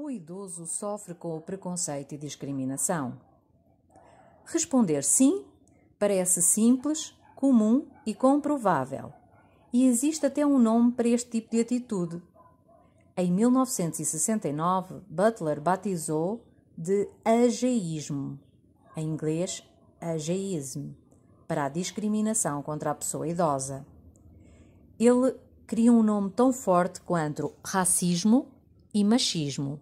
O idoso sofre com o preconceito e discriminação? Responder sim parece simples, comum e comprovável. E existe até um nome para este tipo de atitude. Em 1969, Butler batizou de ageísmo, em inglês ageísmo, para a discriminação contra a pessoa idosa. Ele cria um nome tão forte quanto racismo e machismo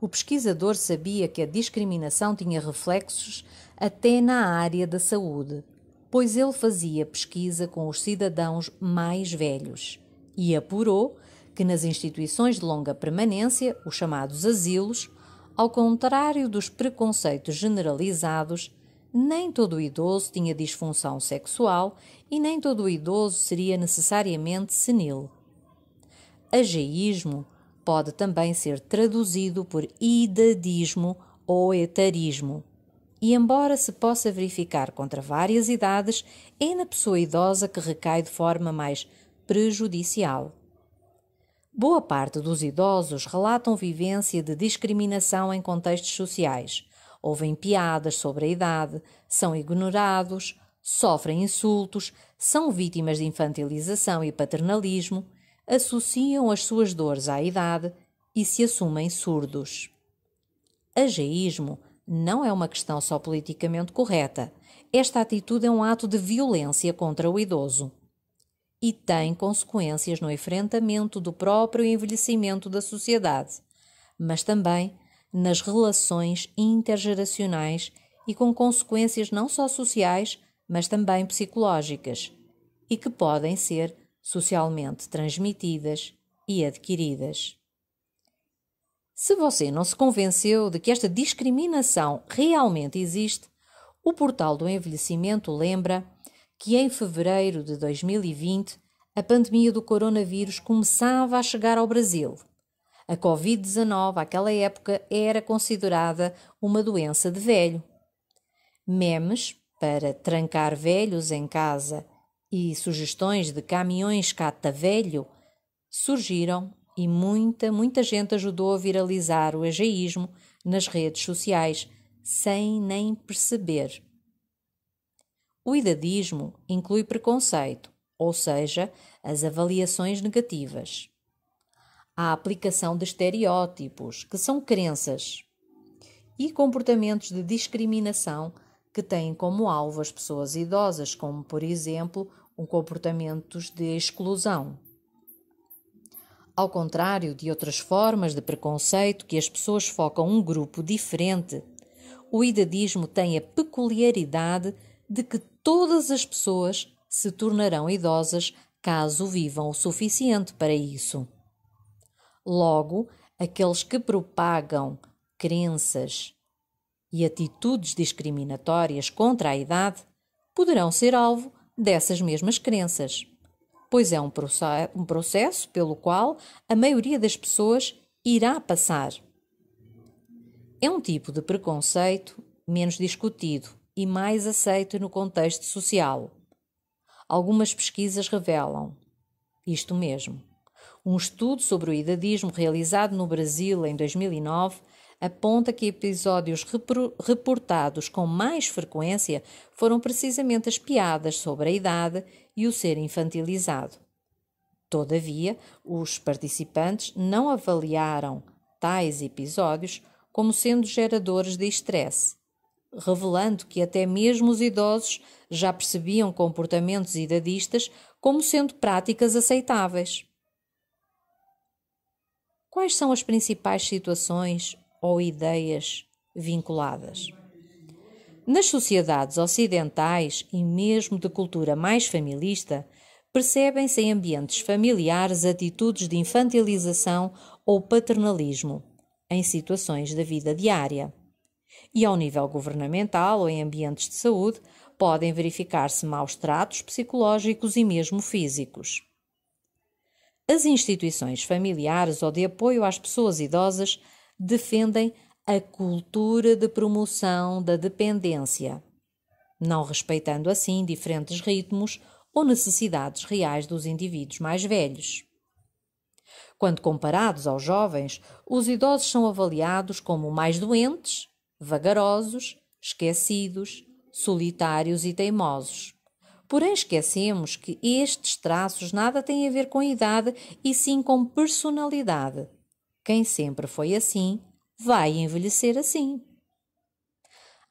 o pesquisador sabia que a discriminação tinha reflexos até na área da saúde, pois ele fazia pesquisa com os cidadãos mais velhos e apurou que nas instituições de longa permanência, os chamados asilos, ao contrário dos preconceitos generalizados, nem todo idoso tinha disfunção sexual e nem todo idoso seria necessariamente senil. Ageísmo pode também ser traduzido por idadismo ou etarismo. E embora se possa verificar contra várias idades, é na pessoa idosa que recai de forma mais prejudicial. Boa parte dos idosos relatam vivência de discriminação em contextos sociais. Ouvem piadas sobre a idade, são ignorados, sofrem insultos, são vítimas de infantilização e paternalismo associam as suas dores à idade e se assumem surdos. Ageísmo não é uma questão só politicamente correta. Esta atitude é um ato de violência contra o idoso e tem consequências no enfrentamento do próprio envelhecimento da sociedade, mas também nas relações intergeracionais e com consequências não só sociais, mas também psicológicas, e que podem ser socialmente transmitidas e adquiridas. Se você não se convenceu de que esta discriminação realmente existe, o Portal do Envelhecimento lembra que em fevereiro de 2020 a pandemia do coronavírus começava a chegar ao Brasil. A Covid-19, àquela época, era considerada uma doença de velho. Memes para trancar velhos em casa e sugestões de caminhões cata velho surgiram e muita, muita gente ajudou a viralizar o ageísmo nas redes sociais sem nem perceber. O idadismo inclui preconceito, ou seja, as avaliações negativas. A aplicação de estereótipos, que são crenças, e comportamentos de discriminação que têm como alvo as pessoas idosas, como, por exemplo, um comportamentos de exclusão. Ao contrário de outras formas de preconceito que as pessoas focam um grupo diferente, o idadismo tem a peculiaridade de que todas as pessoas se tornarão idosas caso vivam o suficiente para isso. Logo, aqueles que propagam crenças e atitudes discriminatórias contra a idade poderão ser alvo dessas mesmas crenças, pois é um, um processo pelo qual a maioria das pessoas irá passar. É um tipo de preconceito menos discutido e mais aceito no contexto social. Algumas pesquisas revelam isto mesmo. Um estudo sobre o idadismo realizado no Brasil em 2009 aponta que episódios reportados com mais frequência foram precisamente as piadas sobre a idade e o ser infantilizado. Todavia, os participantes não avaliaram tais episódios como sendo geradores de estresse, revelando que até mesmo os idosos já percebiam comportamentos idadistas como sendo práticas aceitáveis. Quais são as principais situações ou ideias vinculadas. Nas sociedades ocidentais e mesmo de cultura mais familista, percebem-se em ambientes familiares atitudes de infantilização ou paternalismo em situações da vida diária. E ao nível governamental ou em ambientes de saúde, podem verificar-se maus tratos psicológicos e mesmo físicos. As instituições familiares ou de apoio às pessoas idosas defendem a cultura de promoção da dependência, não respeitando assim diferentes ritmos ou necessidades reais dos indivíduos mais velhos. Quando comparados aos jovens, os idosos são avaliados como mais doentes, vagarosos, esquecidos, solitários e teimosos. Porém, esquecemos que estes traços nada têm a ver com idade e sim com personalidade, quem sempre foi assim vai envelhecer assim.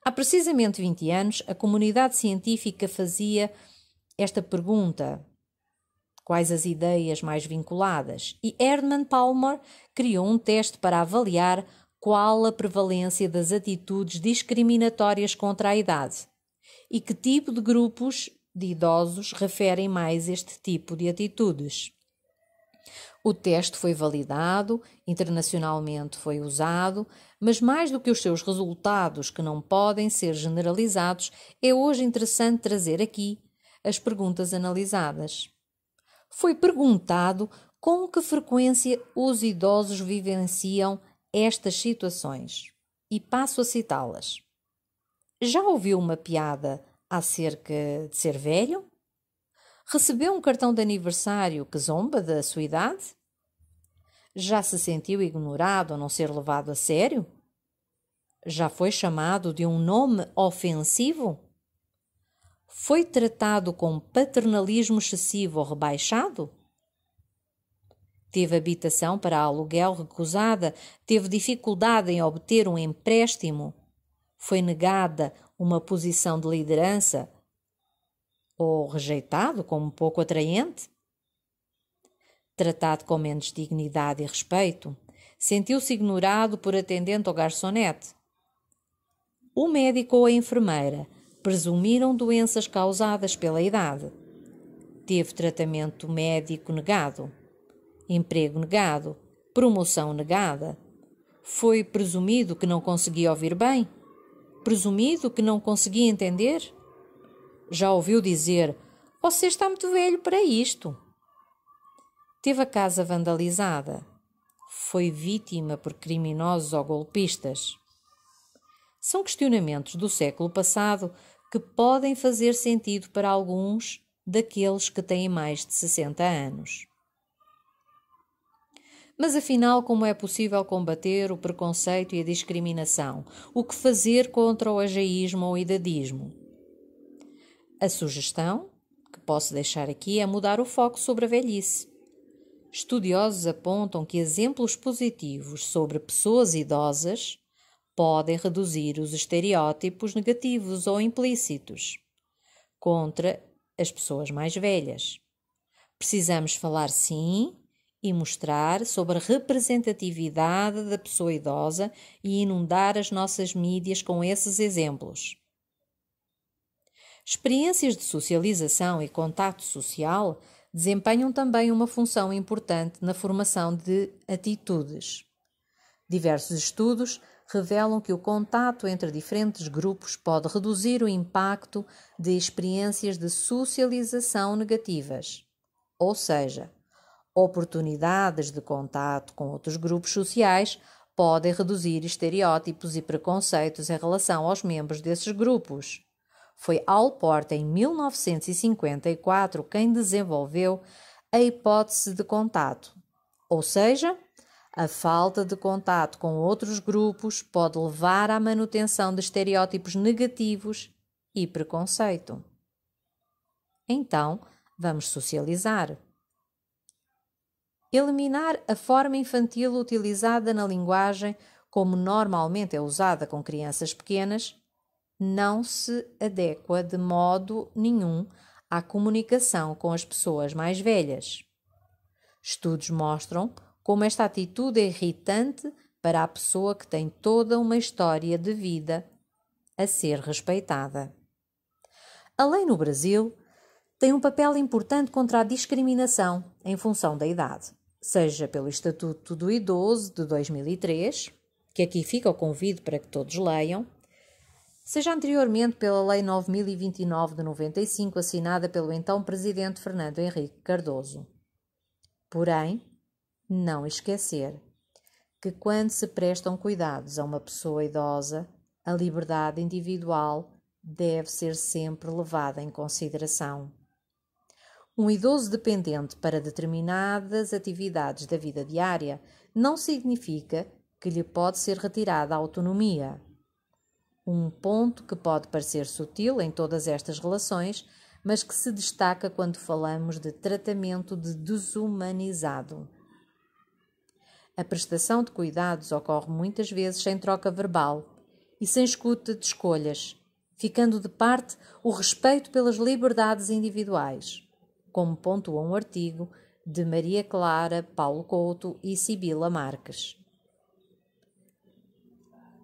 Há precisamente 20 anos, a comunidade científica fazia esta pergunta: quais as ideias mais vinculadas? E Herman Palmer criou um teste para avaliar qual a prevalência das atitudes discriminatórias contra a idade e que tipo de grupos de idosos referem mais este tipo de atitudes. O teste foi validado, internacionalmente foi usado, mas mais do que os seus resultados, que não podem ser generalizados, é hoje interessante trazer aqui as perguntas analisadas. Foi perguntado com que frequência os idosos vivenciam estas situações. E passo a citá-las. Já ouviu uma piada acerca de ser velho? Recebeu um cartão de aniversário que zomba da sua idade? Já se sentiu ignorado a não ser levado a sério? Já foi chamado de um nome ofensivo? Foi tratado com paternalismo excessivo ou rebaixado? Teve habitação para aluguel recusada, teve dificuldade em obter um empréstimo, foi negada uma posição de liderança, ou rejeitado como pouco atraente? Tratado com menos dignidade e respeito, sentiu-se ignorado por atendente ou garçonete. O médico ou a enfermeira presumiram doenças causadas pela idade. Teve tratamento médico negado, emprego negado, promoção negada. Foi presumido que não conseguia ouvir bem? Presumido que não conseguia entender? Já ouviu dizer: Você está muito velho para isto. Teve a casa vandalizada. Foi vítima por criminosos ou golpistas. São questionamentos do século passado que podem fazer sentido para alguns daqueles que têm mais de 60 anos. Mas afinal, como é possível combater o preconceito e a discriminação? O que fazer contra o ageísmo ou idadismo? A sugestão que posso deixar aqui é mudar o foco sobre a velhice. Estudiosos apontam que exemplos positivos sobre pessoas idosas podem reduzir os estereótipos negativos ou implícitos contra as pessoas mais velhas. Precisamos falar sim e mostrar sobre a representatividade da pessoa idosa e inundar as nossas mídias com esses exemplos. Experiências de socialização e contato social desempenham também uma função importante na formação de atitudes. Diversos estudos revelam que o contato entre diferentes grupos pode reduzir o impacto de experiências de socialização negativas, ou seja, oportunidades de contato com outros grupos sociais podem reduzir estereótipos e preconceitos em relação aos membros desses grupos. Foi Alport em 1954, quem desenvolveu a hipótese de contato, ou seja, a falta de contato com outros grupos pode levar à manutenção de estereótipos negativos e preconceito. Então, vamos socializar. Eliminar a forma infantil utilizada na linguagem, como normalmente é usada com crianças pequenas, não se adequa de modo nenhum à comunicação com as pessoas mais velhas. Estudos mostram como esta atitude é irritante para a pessoa que tem toda uma história de vida a ser respeitada. A lei no Brasil tem um papel importante contra a discriminação em função da idade, seja pelo Estatuto do Idoso de 2003, que aqui fica o convite para que todos leiam, seja anteriormente pela Lei 9029 de 95, assinada pelo então Presidente Fernando Henrique Cardoso. Porém, não esquecer que, quando se prestam cuidados a uma pessoa idosa, a liberdade individual deve ser sempre levada em consideração. Um idoso dependente para determinadas atividades da vida diária não significa que lhe pode ser retirada a autonomia um ponto que pode parecer sutil em todas estas relações, mas que se destaca quando falamos de tratamento de desumanizado. A prestação de cuidados ocorre muitas vezes sem troca verbal e sem escuta de escolhas, ficando de parte o respeito pelas liberdades individuais, como pontua um artigo de Maria Clara Paulo Couto e Sibila Marques.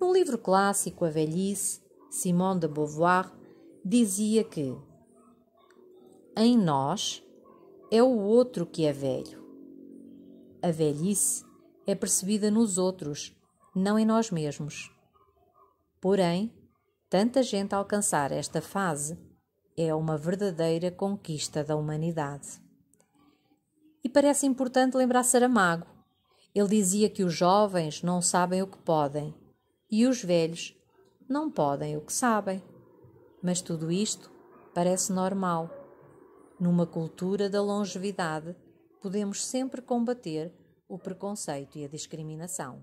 No livro clássico A Velhice, Simone de Beauvoir dizia que em nós é o outro que é velho. A velhice é percebida nos outros, não em nós mesmos. Porém, tanta gente alcançar esta fase é uma verdadeira conquista da humanidade. E parece importante lembrar Saramago. Ele dizia que os jovens não sabem o que podem, e os velhos não podem o que sabem. Mas tudo isto parece normal. Numa cultura da longevidade, podemos sempre combater o preconceito e a discriminação.